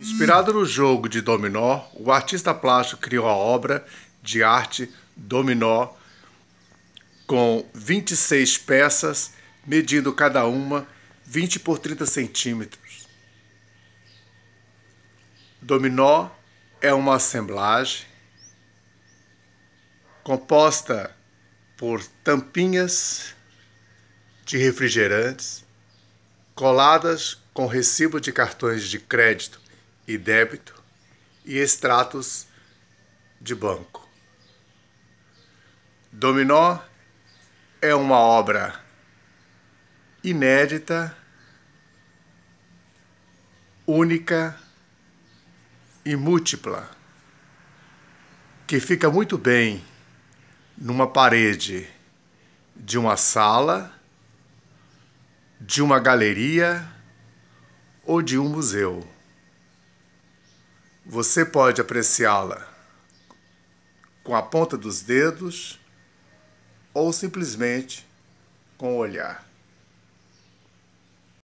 Inspirado no jogo de dominó, o artista plástico criou a obra de arte Dominó com 26 peças, medindo cada uma 20 por 30 centímetros. Dominó é uma assemblagem composta por tampinhas de refrigerantes coladas com recibo de cartões de crédito e débito e extratos de banco. Dominó é uma obra inédita, única e múltipla, que fica muito bem numa parede de uma sala, de uma galeria ou de um museu. Você pode apreciá-la com a ponta dos dedos ou simplesmente com o olhar.